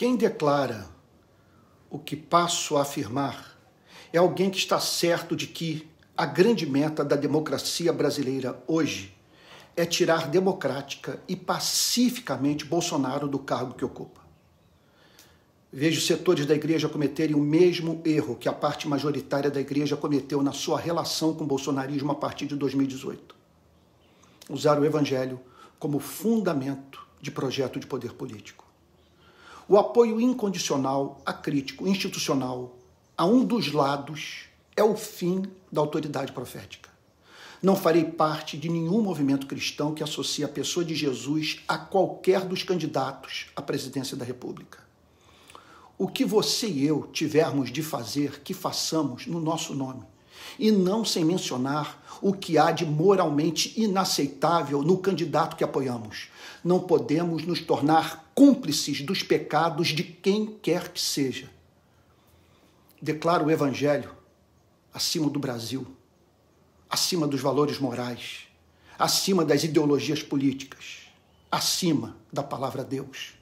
Quem declara o que passo a afirmar é alguém que está certo de que a grande meta da democracia brasileira hoje é tirar democrática e pacificamente Bolsonaro do cargo que ocupa. Vejo setores da igreja cometerem o mesmo erro que a parte majoritária da igreja cometeu na sua relação com o bolsonarismo a partir de 2018. Usar o evangelho como fundamento de projeto de poder político. O apoio incondicional, acrítico, institucional, a um dos lados é o fim da autoridade profética. Não farei parte de nenhum movimento cristão que associe a pessoa de Jesus a qualquer dos candidatos à presidência da República. O que você e eu tivermos de fazer, que façamos no nosso nome e não sem mencionar o que há de moralmente inaceitável no candidato que apoiamos. Não podemos nos tornar cúmplices dos pecados de quem quer que seja. Declaro o Evangelho acima do Brasil, acima dos valores morais, acima das ideologias políticas, acima da palavra Deus.